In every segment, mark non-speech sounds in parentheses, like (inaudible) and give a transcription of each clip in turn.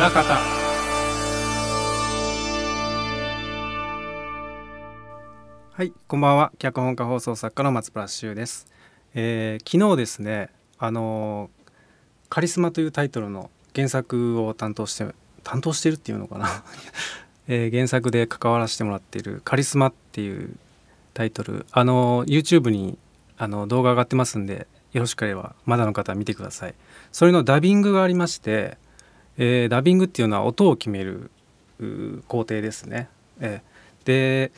裏方はいこんばんは脚本家放送作家の松原修です、えー、昨日ですねあのカリスマというタイトルの原作を担当して担当してるっていうのかな、(laughs) えー、原作で関わらせてもらっている「カリスマ」っていうタイトルあの YouTube にあの動画上がってますんでよろしければまだの方見てくださいそれのダビングがありましてえー、ダビングっていうのは音を決める工程ですね。えー、で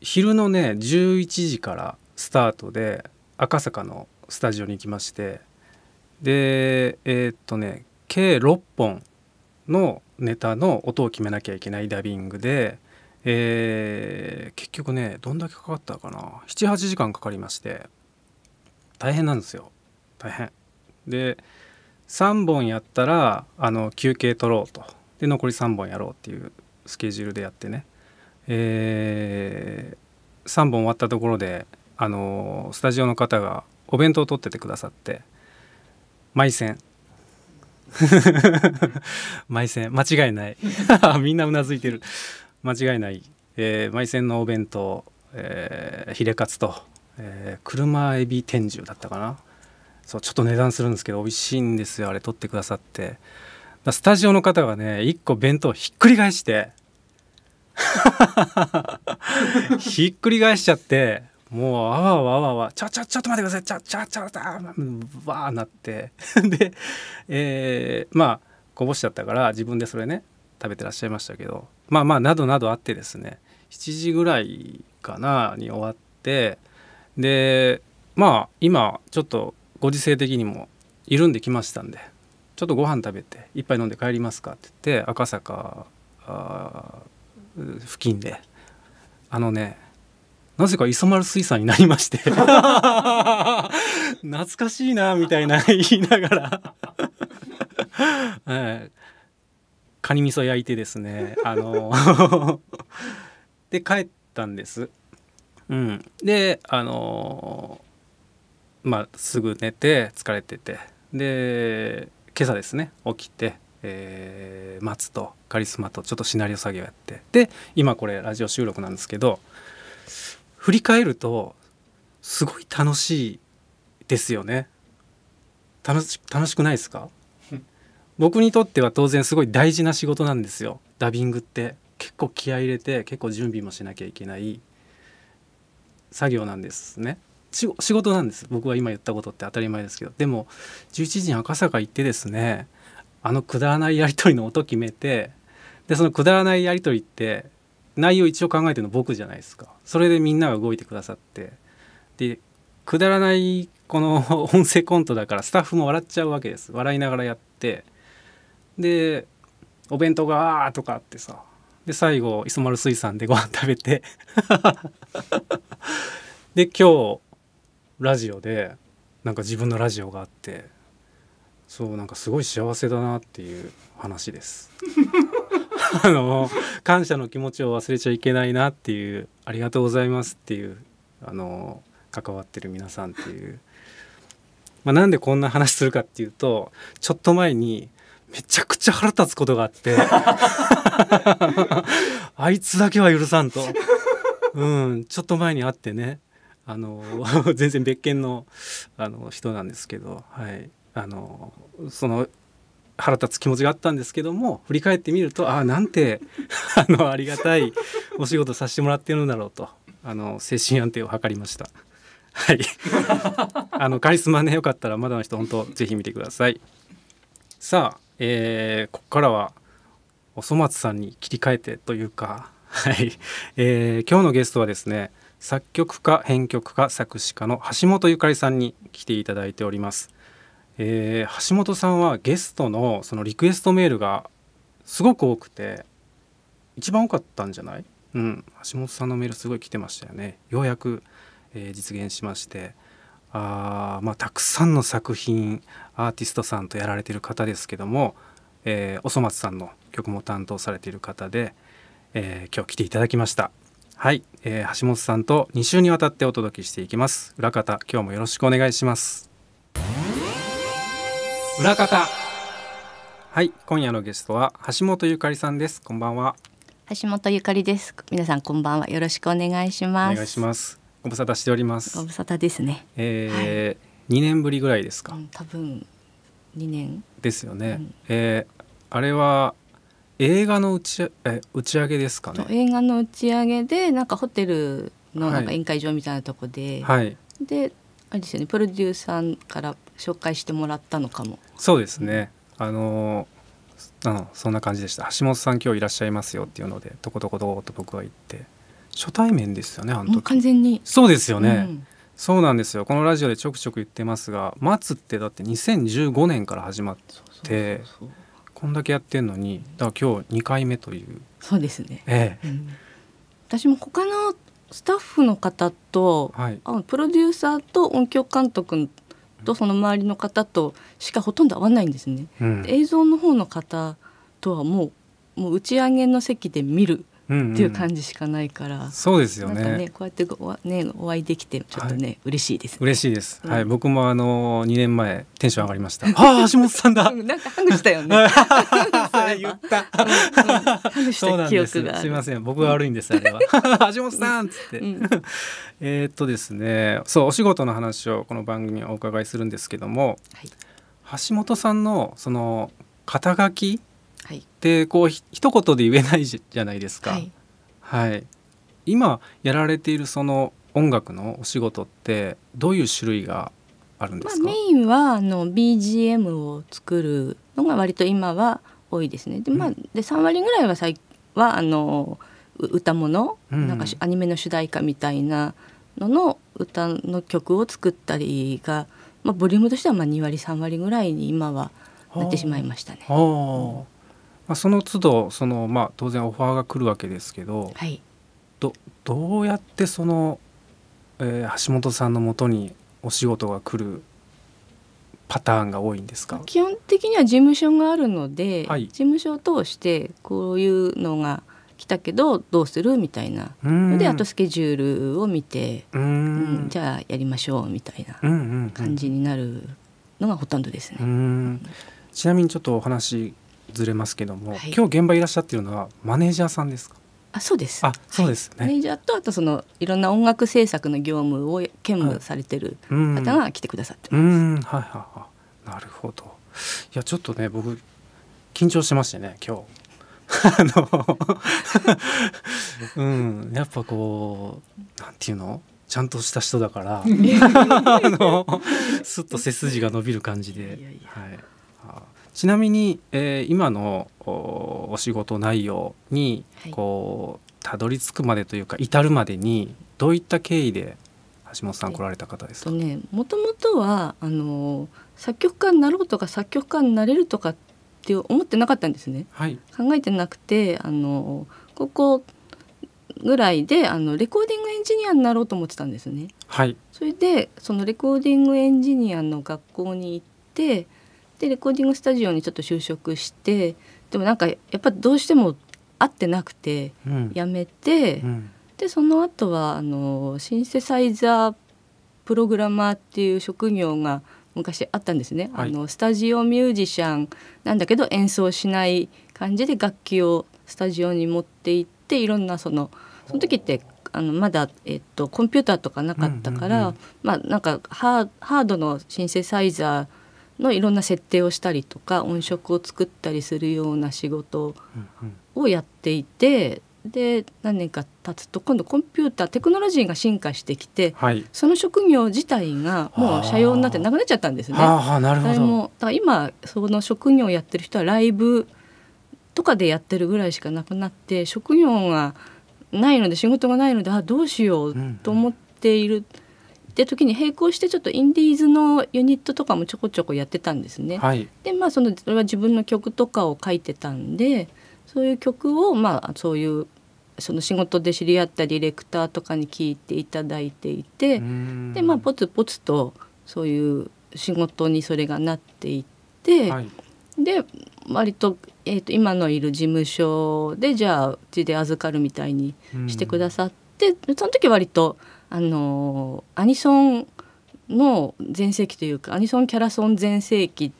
昼のね11時からスタートで赤坂のスタジオに行きましてでえー、っとね計6本のネタの音を決めなきゃいけないダビングで、えー、結局ねどんだけかかったかな78時間かかりまして大変なんですよ大変。で3本やったらあの休憩取ろうとで残り3本やろうっていうスケジュールでやってね、えー、3本終わったところであのスタジオの方がお弁当を取っててくださって毎戦毎戦間違いない (laughs) みんなうなずいてる間違いない、えー、のお弁当、えー、ヒレカツと、えー、車エビ天獣だったかなそうちょっと値段するんですけど美味しいんですよあれ取ってくださってスタジオの方がね一個弁当ひっくり返して (laughs) ひっくり返しちゃってもうあわあわあわあわちょちょちょっと待ってくださいちょちょちょちょわあなって (laughs) で、えー、まあこぼしちゃったから自分でそれね食べてらっしゃいましたけどまあまあなどなどあってですね7時ぐらいかなに終わってでまあ今ちょっとご時世的にも緩んできましたんでちょっとご飯食べて一杯飲んで帰りますかって言って赤坂付近であのねなぜか磯丸水産になりまして (laughs) 懐かしいなみたいな (laughs) 言いながらえい、カニ味噌焼いてですねあの (laughs) で帰ったんです。うん、であのまあ、すぐ寝て疲れててで今朝ですね起きて、えー、松とカリスマとちょっとシナリオ作業やってで今これラジオ収録なんですけど振り返るとすごい楽しいですよね楽し楽しくないですか (laughs) 僕にとっては当然すごい大事な仕事なんですよダビングって結構気合入れて結構準備もしなきゃいけない作業なんですね仕事なんです僕は今言ったことって当たり前ですけどでも11時に赤坂行ってですねあのくだらないやり取りの音決めてでそのくだらないやり取りって内容一応考えてるの僕じゃないですかそれでみんなが動いてくださってでくだらないこの音声コントだからスタッフも笑っちゃうわけです笑いながらやってでお弁当が「あー」とかってさで最後磯丸水産でご飯食べて (laughs) で今日ラジオでなんか自分のラジオがあってそうなんかすごい幸せだなっていう話です。(laughs) あの感謝の気持ちを忘れちゃいけないなっていうありがとうございますっていうあの関わってる皆さんっていう、まあ、なんでこんな話するかっていうとちょっと前にめちゃくちゃ腹立つことがあって (laughs) あいつだけは許さんと、うん、ちょっと前に会ってねあの (laughs) 全然別件のあの人なんですけど、はい、あのその腹立つ気持ちがあったんですけども振り返ってみるとああなんて (laughs) あのありがたいお仕事させてもらってるんだろうとあの精神安定を図りました。はい、(laughs) あのカリスマねよかったらまだの人本当ぜひ見てください。さあ、えー、ここからはおそ松さんに切り替えてというか、はいえー、今日のゲストはですね作曲家編曲家作詞家の橋本ゆかりさんに来ていただいております、えー、橋本さんはゲストのそのリクエストメールがすごく多くて一番多かったんじゃないうん橋本さんのメールすごい来てましたよねようやく、えー、実現しましてあまあ、たくさんの作品アーティストさんとやられてる方ですけども、えー、おそ松さんの曲も担当されている方で、え今日来ていただきましたはい、えー、橋本さんと2週にわたってお届けしていきます裏方今日もよろしくお願いします裏方はい今夜のゲストは橋本ゆかりさんですこんばんは橋本ゆかりです皆さんこんばんはよろしくお願いしますお願いしますご無沙汰しておりますご無沙汰ですねえー、はい、年ぶりぐらいですか、うん、多分2年ですよね、うん、えー、あれは映画の打ちえ打ち上げですかね映画の打ち上げでなんかホテルのなんか宴会場みたいなとこで、はい、であれですよねプロデューサーから紹介してもらったのかもそうですね、うん、あのそんな感じでした橋本さん今日いらっしゃいますよっていうのでとことことと僕は行って初対面ですよねあの時完全にそうですよね、うん、そうなんですよこのラジオでちょくちょく言ってますが「待つ」ってだって2015年から始まってそうそうそうそうこんだけやってんのにだから今日2回目というそうですね、ええ、うん、私も他のスタッフの方と、はい、あプロデューサーと音響監督とその周りの方としかほとんど会わないんですね、うん、映像の方の方とはもうもう打ち上げの席で見るっていう感じしかないから、うんうん、そうですよね、ね、こうやってお,、ね、お会いできてちょっとね、はい、嬉しいですね嬉しいです、うん、はい僕もあの2年前テンション上がりました (laughs) ああ橋本さんだなんかハグしたよね (laughs) 言った、うんうん、した記憶がすみません僕が悪いんですあれは橋本さんっつって、うん、(laughs) えっとですねそうお仕事の話をこの番組お伺いするんですけども、はい、橋本さんのその肩書きはい、でこう一言で言えないじゃないですか。はい、はい、今やられているその音楽のお仕事ってどういう種類があるんですか、まあ、メインはあの BGM を作るのが割と今は多いですね。で,、まあ、で3割ぐらいは最はあの歌物、なんかアニメの主題歌みたいなのの歌の曲を作ったりが、まあ、ボリュームとしてはまあ2割3割ぐらいに今はなってしまいましたね。うん、まあ、その都度その、まあ、当然オファーが来るわけですけど、はい、どどうやってその、えー、橋本さんのもとにお仕事が来るパターンが多いんですか基本的には事務所があるので、はい、事務所を通してこういうのが来たけどどうするみたいなのであとスケジュールを見てうん、じゃあやりましょうみたいな感じになるのがほとんどですね。ちなみにちょっとお話ずれますけども、はい、今日現場いらっしゃってるのはマネージャーさんですかあそうですあそうです、ねはい、マネージャーとあとそのいろんな音楽制作の業務を兼務されてる方が来てくださってます、うん、うんはいはいはいなるほどいやちょっとね僕緊張しましてね今日 (laughs) あの (laughs) うんやっぱこうなんていうのちゃんとした人だから (laughs) すっと背筋が伸びる感じではいちなみに、えー、今のお仕事内容にこう、たどり着くまでというか至るまでにどういった経緯で橋本さん来られた方ですか、ね、もともとはあの作曲家になろうとか作曲家になれるとかって思ってなかったんですね、はい、考えてなくてあのここぐらいであのレコーディングエンジニアになろうと思ってたんですね。はい、それでそのレコーディングエンジニアの学校に行ってでレコーディングスタジオにちょっと就職してでもなんかやっぱどうしても合ってなくて辞めて、うんうん、でその後はあのシンセサイザープログラマーっていう職業が昔あったんですね、はい、あのスタジオミュージシャンなんだけど演奏しない感じで楽器をスタジオに持って行っていろんなそのその時ってあのまだ、えっと、コンピューターとかなかったから、まあなんかハードのシンセサイザーのいろんな設定をしたりとか音色を作ったりするような仕事をやっていてで何年か経つと今度コンピューターテクノロジーが進化してきて、はい、その職業自体がもう社用になってなくなっちゃったんですね。あなるほどだから今その職業をやってる人はライブとかでやってるぐらいしかなくなって職業がないので仕事がないのであどうしようと思っている。うんうんって時に並行してちょっとインディーズのユニットとかもちょこちょこやってたんですね。はい、でまあそのそれは自分の曲とかを書いてたんでそういう曲をまあそういうその仕事で知り合ったディレクターとかに聞いていただいていてでまあポツポツとそういう仕事にそれがなっていって、はい、で割と,、えーと、と今のいる事務所でじゃあうちで預かるみたいにしてくださってその時割と。あのアニソンの全盛期というかアニソンキャラソン全盛期っ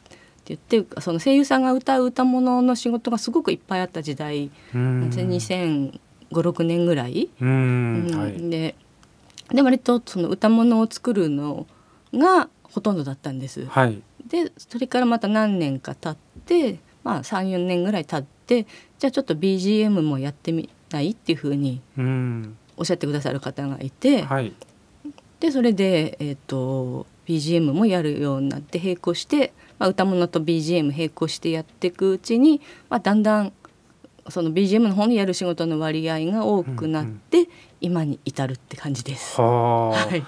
て言ってその声優さんが歌う歌物の仕事がすごくいっぱいあった時代なんです2056年ぐらい。い、でで割とその歌物を作るのがほとんどだったんです。はい、でそれからまた何年か経って、まあ、34年ぐらい経ってじゃあちょっと BGM もやってみないっていうふうにおっしゃってくださる方がいて、はい、でそれで、えーと、BGM もやるようになって並行して、まあ、歌物と BGM 並行してやっていくうちに、まあ、だんだんその BGM の方にやる仕事の割合が多くなって、うんうん、今に至るって感じです。は、はい、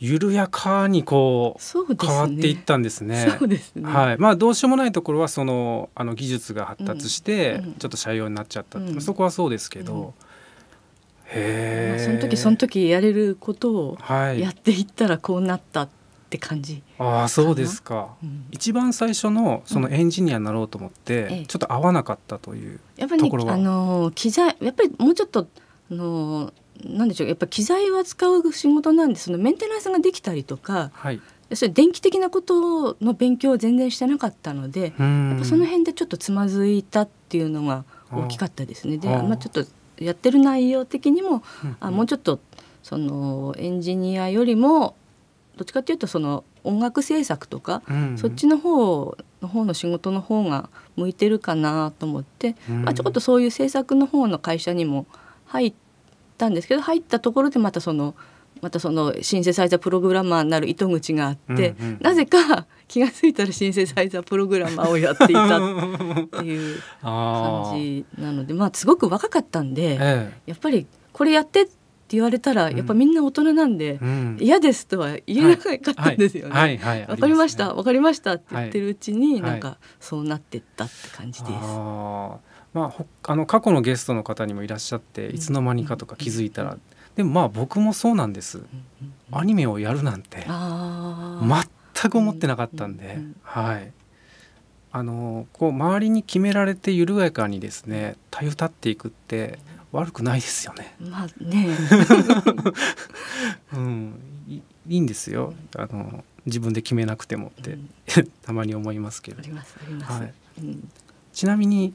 緩やかにこう、変わっていったんですね。そうですね。はい。まあどうしようもないところはそのあの技術が発達して、ちょっと斜陽になっちゃったって、うん、そこはそうですけど、うまあ、その時その時やれることをやっていったらこうなったって感じ、ああそうですか、うん、一番最初のそのエンジニアになろうと思って、うん、ちょっと合わなかったというところは、ね、あの機材やっぱりもうちょっとあのなんでしょうやっぱ機材を扱う仕事なんでそのメンテナンスができたりとか、はい、それ電気的なことの勉強を全然してなかったのでやっぱその辺でちょっとつまずいたっていうのが大きかったですね。でまあ、ちょっとやってる内容的にも、うんあもうちょっとそのエンジニアよりもどっちかっていうとその音楽制作とか、うんそっちの方の方の仕事の方が向いてるかなと思って、うん、まあ、ちょこっとそういう制作の方の会社にも入ったんですけど入ったところでまたそのまたそのシンセサイザープログラマーになる糸口があって、うんうん、なぜか (laughs) 気が付いたらシンセサイザープログラマーをやっていたっていう (laughs) 感じなのでまあすごく若かったんで、ええ、やっぱりこれやってって言われたら、やっぱみんな大人なんで、うん、嫌ですとは言えなかったんですよね。わ、はいはいはい、かりました、わ、ね、かりましたって言ってるうちに、なんかそうなってったって感じです。まあ、あの過去のゲストの方にもいらっしゃっていつの間にかとか気づいたらでもまあ僕もそうなんです、アニメをやるなんて全く思ってなかったんで、はいあのこう周りに決められて緩やかにですねたゆたっていくって悪くないですよね。まあね (laughs) うんい、いいんですよあの自分で決めなくてもって (laughs) たまに思いますけど。はい、ちなみに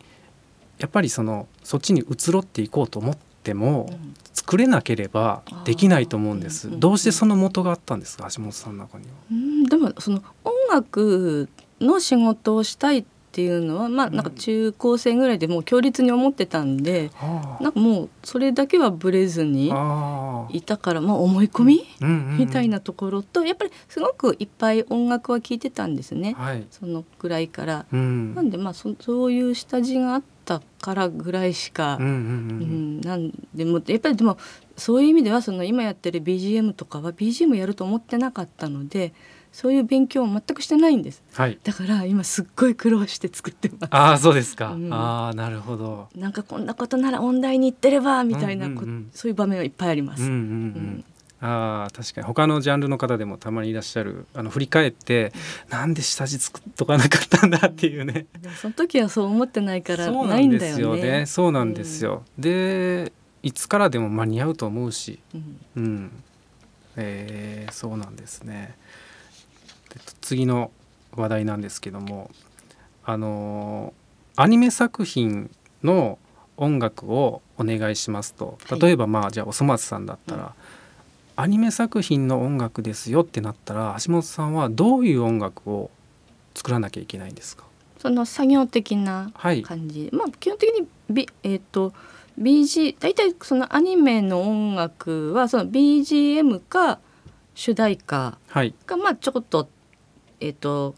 やっぱりそのそっちに移ろっていこうと思っても作れなければできないと思うんです、うん、どうしてその元があったんですか橋本さんの中には。うん、でもその音楽の仕事をしたいっっていうのは、まあ、なんか中高生ぐらいでもう強烈に思ってたんで、うん、なんかもうそれだけはぶれずにいたからまあ、思い込み、うんみたいなところとやっぱりすごくいっぱい音楽は聴いてたんですね、はい、そのぐらいから。うん、なんでまあそそういう下地があったからぐらいしか、うん、うんうん、なんでもやっぱりでもそういう意味ではその今やってる BGM とかは BGM やると思ってなかったので。そういう勉強を全くしてないんです、はい、だから今すっごい苦労して作ってますああそうですか、うん、ああなるほどなんかこんなことなら音大に行ってればみたいな、うんうんうん、そういう場面はいっぱいあります、うんうんうんあ確かに他のジャンルの方でもたまにいらっしゃるあの振り返ってなんで下地作っとかなかったんだっていうねその時はそう思ってないからないんだよねそうなんですよ、ねうん、でいつからでも間に合うと思うし、うん、うん、えー、そうなんですね。次の話題なんですけどもあのアニメ作品の音楽をお願いしますと例えばまあ、じゃあおそ松さんだったら、アニメ作品の音楽ですよってなったら橋本さんはどういう音楽を作らなきゃいけないんですかその作業的な感じ、はい、まあ基本的に、B、えっ、ー、と BG 大体そのアニメの音楽はその BGM か主題歌がまあちょっとえっ、と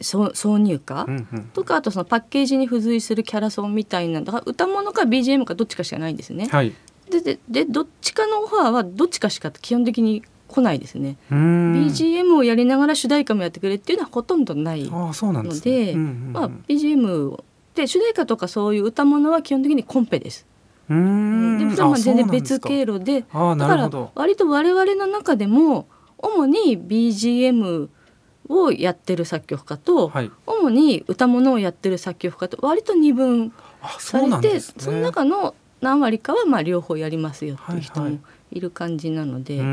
その挿入歌、とかあとそのパッケージに付随するキャラソンみたいなだから歌物か BGM かどっちかしかないんですね。はい、でででどっちかのオファーはどっちかしか基本的に来ないですね。BGM をやりながら主題歌もやってくれっていうのはほとんどないので、BGM で主題歌とかそういう歌物は基本的にコンペです。うんでも全然別経路でだから割と我々の中でも主に BGM をやってる作曲家と、はい、主に歌物をやってる作曲家と割と二分されてそ、ね,、の中の何割かはまあ両方やりますよっていう人もいる感じなのではいはい、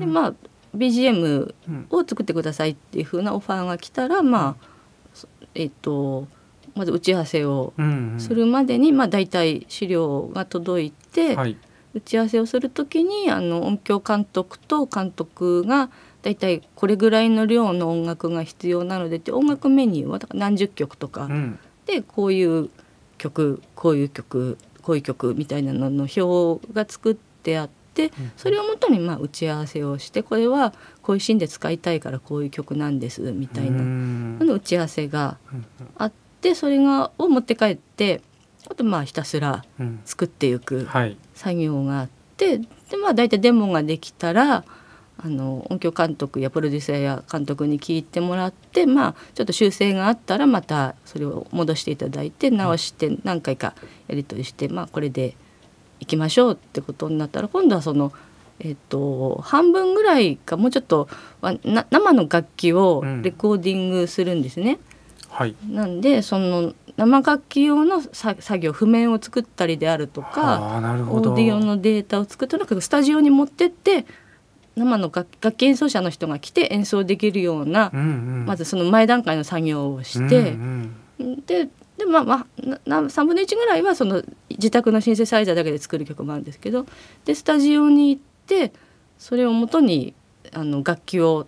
でまあ BGM を作ってくださいっていうふうなオファーが来たら、うん、まあえっ、ー、とまず打ち合わせをするまでに、うんうん、まあ、大体資料が届いて、はい、打ち合わせをする時にあの音響監督と監督が大体これぐらいの量の音楽が必要なのでって音楽メニューは何十曲とか、うん、でこういう曲こういう曲こういう曲みたいなのの表が作ってあって、それをもとにまあ打ち合わせをしてこれはこういうシーンで使いたいからこういう曲なんですみたいなの打ち合わせがあってそれがを持って帰ってあとまあひたすら作っていく作業があって、でまあ大体デモができたら。あの音響監督やプロデューサーや監督に聞いてもらって、まあ、ちょっと修正があったらまたそれを戻していただいて直して何回かやり取りして、まあ、これでいきましょうってことになったら今度はその、えっと、半分ぐらいかもうちょっと生の楽器をレコーディングするんですね。うんはい、なんでその生楽器用の作業譜面を作ったりであるとかオーディオのデータを作ったりとかスタジオに持ってって生の楽楽器演奏者の人が来て演奏できるような、うんうん、まずその前段階の作業をして、うんうん、ででまあまあな3分の1ぐらいはその自宅のシンセサイザーだけで作る曲もあるんですけどでスタジオに行ってそれをもとにあの楽器を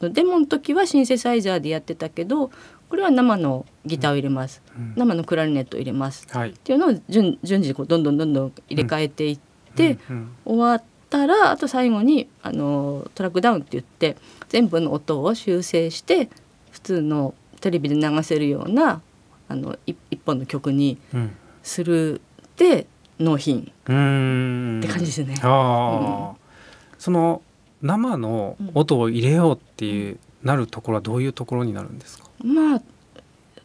デモの時はシンセサイザーでやってたけどこれは生のギターを入れます、うん、生のクラリネットを入れます、はい、っていうのを順順次こうどんどんどんどん入れ替えていって、うんうんうん、終わって。ったらあと最後にあのトラックダウンって言って全部の音を修正して普通のテレビで流せるようなあの一本の曲にするで、うん、納品って感じですね。あうん、その生の音を入れようっていう、なるところはどういうところになるんですか、まあ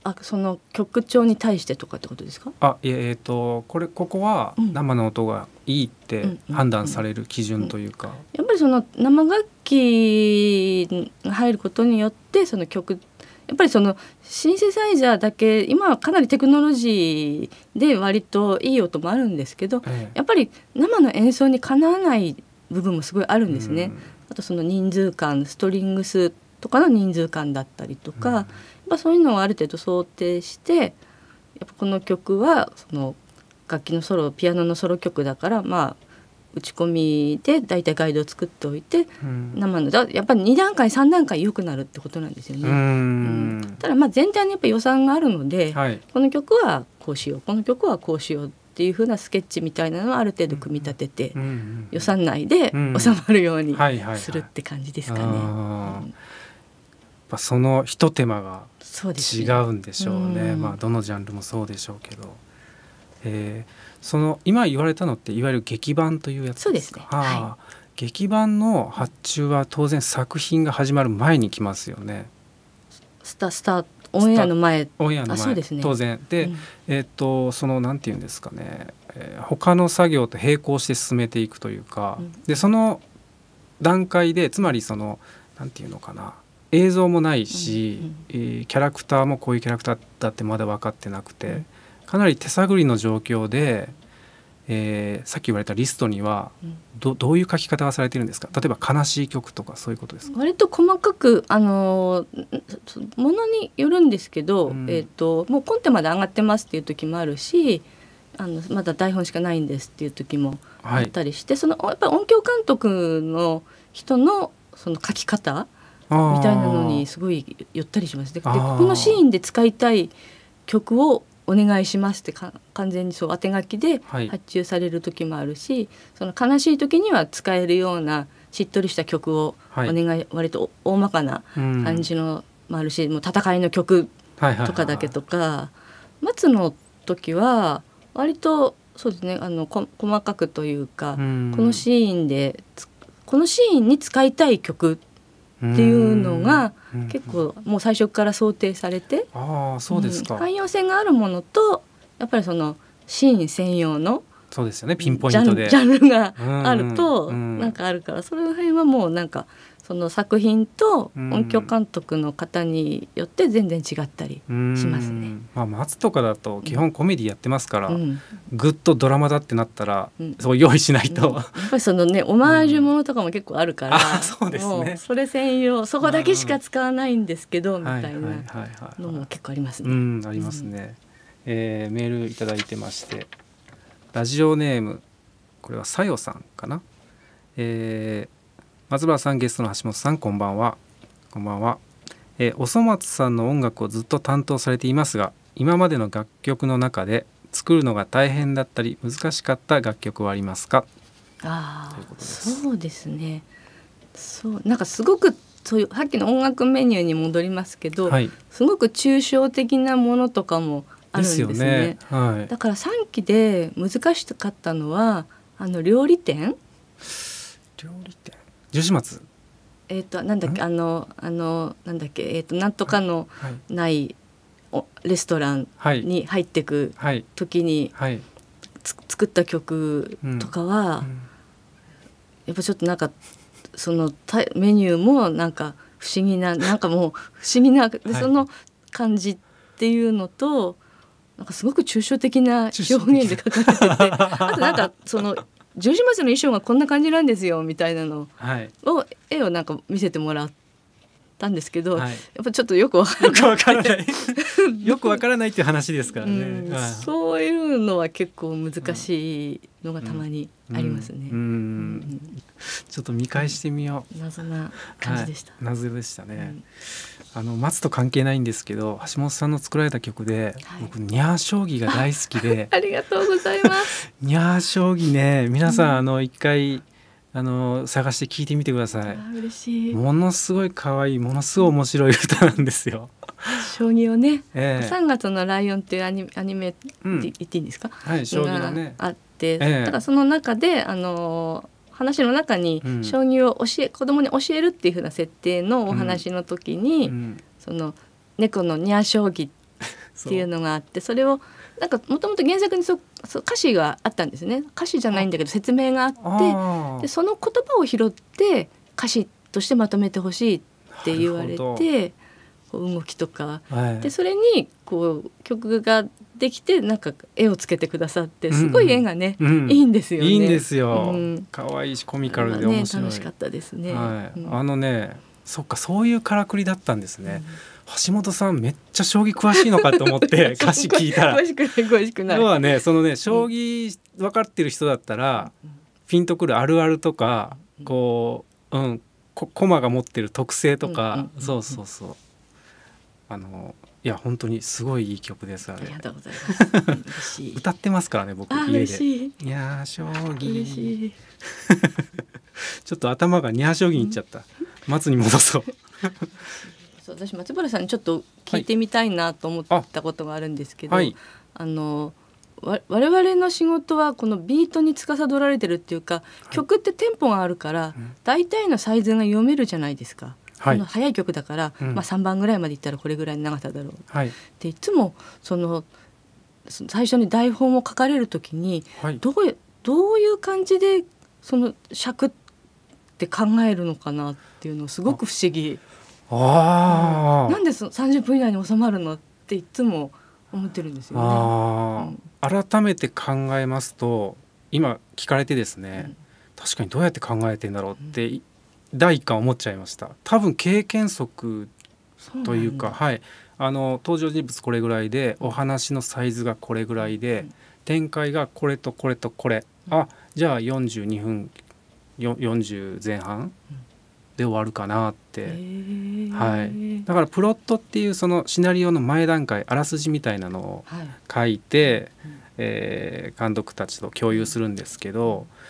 あその曲調に対してとかってことですかあいえっ、ー、とこれここは生の音がいいって判断される基準というか、やっぱりその生楽器が入ることによってその曲やっぱりそのシンセサイザーだけ今はかなりテクノロジーで割といい音もあるんですけど、ええ、やっぱり生の演奏にかなわない部分もすごいあるんですね。うん、あとその人数感ストリングスとかの人数感だったりとか、うん、まあ、そういうのをある程度想定してやっぱこの曲はその楽器のソロピアノのソロ曲だからまあ打ち込みで大体ガイドを作っておいて、うん、生のだやっぱり2段階3段階良くなるってことなんですよね。うん、ただまあ全体にやっぱ予算があるので、はい、この曲はこうしようこの曲はこうしようっていうふうなスケッチみたいなのをある程度組み立てて、うん、予算内で収まるようにするって感じですかね。その一手間が違うんでしょうね、うん、まあ、どのジャンルもそうでしょうけど、えー、その今言われたのっていわゆる劇版というやつですかそうですね、はい、劇版の発注は当然作品が始まる前に来ますよね。スタスタオンエアの前オンエアの前、ね、当然で、うん、えー、っとそのなんていうんですかね、えー、他の作業と並行して進めていくというか、うん、でその段階でつまりそのなんていうのかな映像もないし、うんうん、えー、キャラクターもこういうキャラクターだってまだ分かってなくて、うん、かなり手探りの状況で、えー、さっき言われたリストにはどどういう書き方がされてるんですか例えば悲しい曲とかそういうことですか割と細かく、あのものによるんですけど、うん、えーと、もうコンテまで上がってますっていう時もあるしあのまだ台本しかないんですっていう時もあったりして、はい、そのやっぱ音響監督の人のその書き方、みたいなのにすごい寄ったりしますでここのシーンで使いたい曲をお願いしますって完全にそう当て書きで発注される時もあるし、はい、その悲しい時には使えるようなしっとりした曲をお願い、はい、割と大まかな感じのもあるし、うん、もう戦いの曲とかだけとか、松の時は割とそうですねあのこ細かくというか、うん、このシーンでこのシーンに使いたい曲ってっていうのが結構もう最初から想定されて、あそうですか、うん、汎用性があるものとやっぱりそのシーン専用のそうですよねピンポイントでジャンルがあると、なんかあるからその辺はもうなんかその作品と音響監督の方によって全然違ったりしますね。まあ、松とかだと基本コメディやってますから、うん、ぐっとドラマだってなったら、うん、そう用意しないと、うん、やっぱりそのねオマージュものとかも結構あるから、そうですね、それ専用そこだけしか使わないんですけどみたいなのも結構ありますね。ありますね、えー、メールいいてましてラジオネームこれはさよさんかな。えー松原さんゲストの橋本さんこんばんはこんばんは、えおそ松さんの音楽をずっと担当されていますが今までの楽曲の中で作るのが大変だったり難しかった楽曲はありますかあそうですねそうなんかすごくそういうさっきの音楽メニューに戻りますけど、はい、すごく抽象的なものとかもあるんですね。すねはい、だから3期で難しかったのはあの料理店料理女子松えっ、となんだっけあのあのなんだっけえっ、ー、となんとかのない、レストランに入ってく時に、はい作った曲とかは、やっぱちょっとなんかそのメニューもなんか不思議ななんかもう不思議な、はい、その感じっていうのとなんかすごく抽象的な表現で書かれててあとなんかその女子町の衣装がこんな感じなんですよみたいなのを、絵をなんか見せてもらったんですけど、はい、やっぱちょっとよくわからない (laughs) よくわからないっていう話ですからね、うんはい、そういうのは結構難しいのがたまにありますね、うんうん、ちょっと見返してみよう謎な感じでした、はい、謎でしたね、あの松と関係ないんですけど橋本さんの作られた曲で、はい、僕ニャー将棋が大好きで (laughs) ありがとうございます (laughs) ニャー将棋ね皆さん、うん、あの一回あの探して聞いてみてください嬉しいものすごい可愛いものすごい面白い歌なんですよ将棋をね、えー、3月のライオンっていうアニメアニメって言っていいんですか、うん、はい将棋のねあって、えー、だその中であの話の中に将棋を教え、うん、子供に教えるっていう風な設定のお話の時に、うん、その猫のニャー将棋っていうのがあって (laughs) それをなんかもともと原作にそそ歌詞があったんですね歌詞じゃないんだけど説明があってでその言葉を拾って歌詞としてまとめてほしいって言われて。こう動きとか、はい、でそれにこう曲ができてなんか絵をつけてくださってすごい絵がね、うんうん、いいんですよね。いいんですよ。可、う、愛、ん、いしコミカルで面白い。ね、楽しかったですね。はい、あのね、そっかそういうからくりだったんですね。橋本さんめっちゃ将棋詳しいのかと思って (laughs) 歌詞聞いたら詳しくない詳しくない要はねそのね将棋分かってる人だったら、ピンとくるあるあるとかこううんこ駒が持ってる特性とか、そうそうそうあのいや本当にすごいいい曲ですあありがとうございます。(laughs) 歌ってますからね僕家で。いや将棋。(laughs) ちょっと頭がニャー将棋にいっちゃった。松に戻そう。(laughs) そう私松原さんにちょっと聞いてみたいなと思ったことがあるんですけど、はい、あはい、あの。我々の仕事はこのビートに司られてるっていうか、曲ってテンポがあるから、大体のサイズが読めるじゃないですか。はい、の早い曲だから、うん、まあ、3番ぐらいまでいったらこれぐらいの長さだろう、はい、でいつもその最初に台本を書かれる時に、はい、どうどういう感じでその尺って考えるのかなっていうのすごく不思議。ああ、なんでその30分以内に収まるのっていつも思ってるんですよね。あ改めて考えますと今聞かれてですね、うん、確かにどうやって考えてんだろうって、うん第一感っちゃいました多分経験則というかはいあの登場人物これぐらいでお話のサイズがこれぐらいで、うん、展開がこれとこれとこれ、うん、あじゃあ42分40前半で終わるかなって、はい、だからプロットっていうそのシナリオの前段階あらすじみたいなのを書いて、はい、えー、監督たちと共有するんですけど。う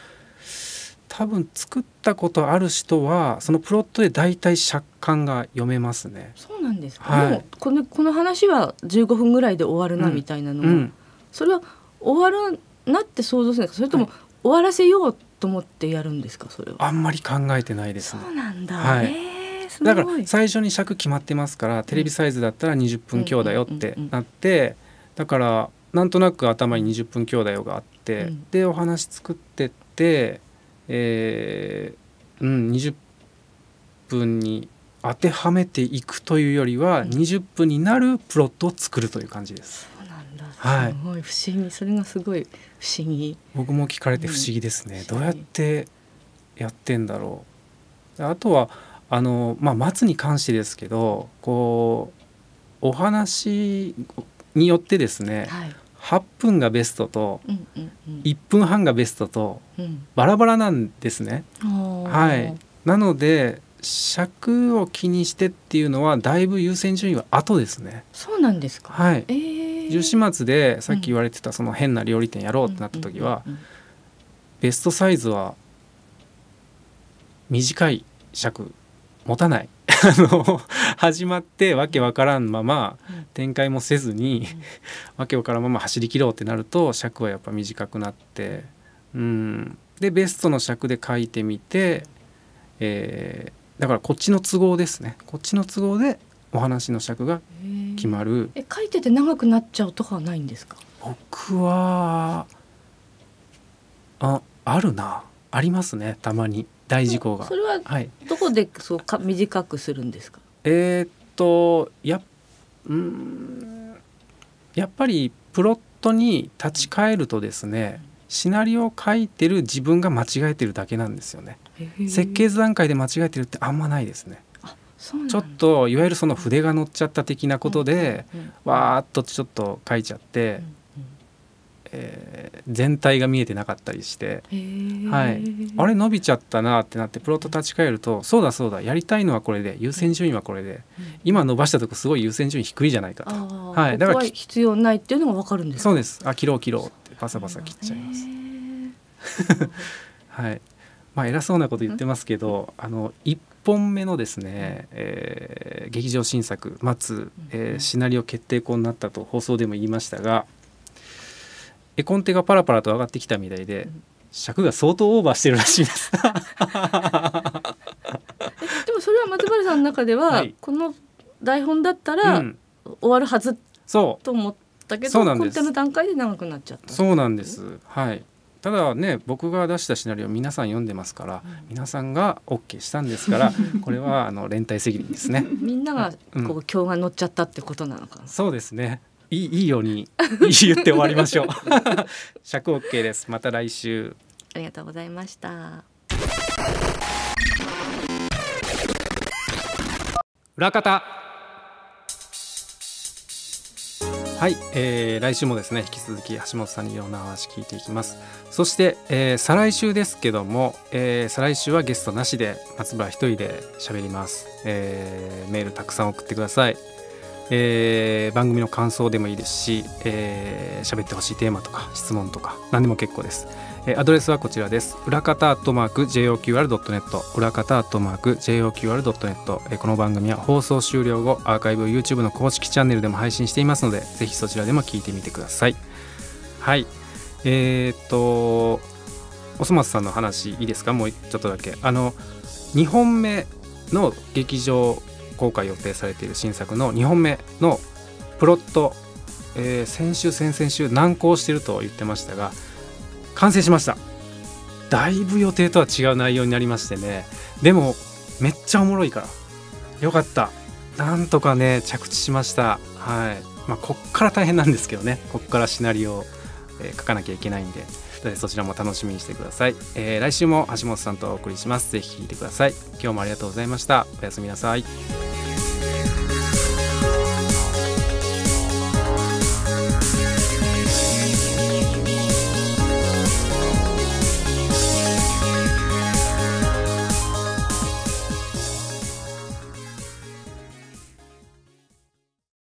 多分作ったことある人はそのプロットで大体借感が読めますね。そうなんですか、はい、もうこのこの話は15分ぐらいで終わるなみたいなのは、うんうん、それは終わるなって想像するんですかそれとも終わらせようと思ってやるんですかそれは。あんまり考えてないです、ね、そうなんだ、はい、だから最初に尺決まってますからテレビサイズだったら20分強だよってなってだからなんとなく頭に20分強だよがあって、でお話作ってって。えー、うん、20分に当てはめていくというよりは、20分になるプロットを作るという感じです。そうなんだはい、すごい不思議、それがすごい不思議。僕も聞かれて不思議ですね。うん、どうやってやってんだろう。あとはあのまあ松に関してですけど、こうお話によってですね、はい、8分がベストと1分半がベストとバラバラなんですね。はい、なので尺を気にしてっていうのはだいぶ優先順位は後ですね。そうなんですか。はい。えー、始末でさっき言われてたその変な料理店やろうってなった時は、ベストサイズは短い尺持たない。(laughs) あの始まってわけわからんまま展開もせずに、うん、(laughs) わけわからんまま走り切ろうってなると尺はやっぱ短くなって、うん、でベストの尺で書いてみて、えー、だからこっちの都合ですねこっちの都合でお話の尺が決まる。え書いてて長くなっちゃうとかはないんですか僕はああるなありますねたまに大事故がそれはどこでそうか短くするんですか、えー、っとやうんやっぱりプロットに立ち返るとですねシナリオを書いてる自分が間違えてるだけなんですよね。設計図段階で間違えてるってあんまないですね。ちょっといわゆるその筆が乗っちゃった的なことで、わーっとちょっと書いちゃって、えー、全体が見えてなかったりして、はい、あれ伸びちゃったなってなってプロと立ち返るとそうだそうだやりたいのはこれで優先順位はこれで、今伸ばしたとこすごい優先順位低いじゃないかと、はい、だから必要ないっていうのが分かるんですそうですあ切ろう切ろうってバサバサ切っちゃいます。(laughs) はいまあ、偉そうなこと言ってますけどあの1本目のですね、えー、劇場新作「待つ」えー、シナリオ決定校になったと放送でも言いましたが。絵コンテがパラパラと上がってきたみたいで、尺が相当オーバーしてるらしいですでもそれは松原さんの中では、はい、この台本だったら、うん、終わるはずと思ったけどコンテの段階で長くなっちゃったそうなんですはいただね僕が出したシナリオ皆さん読んでますから、うん、皆さんが OK したんですから (laughs) これはあの連帯責任ですねみんながこう、うん、票が乗っちゃったってことなのかなそうですねいいいいように (laughs) 言って終わりましょう (laughs) 尺 OK ですまた来週ありがとうございました裏方はい、えー、来週もですね引き続き橋本さんにいろんな話聞いていきますそして、えー、再来週ですけども、えー、再来週はゲストなしで松原一人で喋ります、えー、メールたくさん送ってくださいえー、番組の感想でもいいですし喋、えー、ってほしいテーマとか質問とか何でも結構です、えー、アドレスはこちらです裏方アットマーク JOQR.net 裏方アットマーク JOQR.net、えー、この番組は放送終了後アーカイブを YouTube の公式チャンネルでも配信していますのでぜひそちらでも聞いてみてくださいはいえー、っとおそ松さんの話いいですかもうちょっとだけあの2本目の劇場公開予定されている新作の2本目のプロット、えー、先週先々週難航していると言ってましたが完成しましただいぶ予定とは違う内容になりましてねでもめっちゃおもろいからよかったなんとかね着地しましたはいまあ、こっから大変なんですけどねこっからシナリオを、えー、書かなきゃいけないんでそちらも楽しみにしてください、えー、来週も橋本さんとお送りしますぜひ聴いてください今日もありがとうございましたおやすみなさい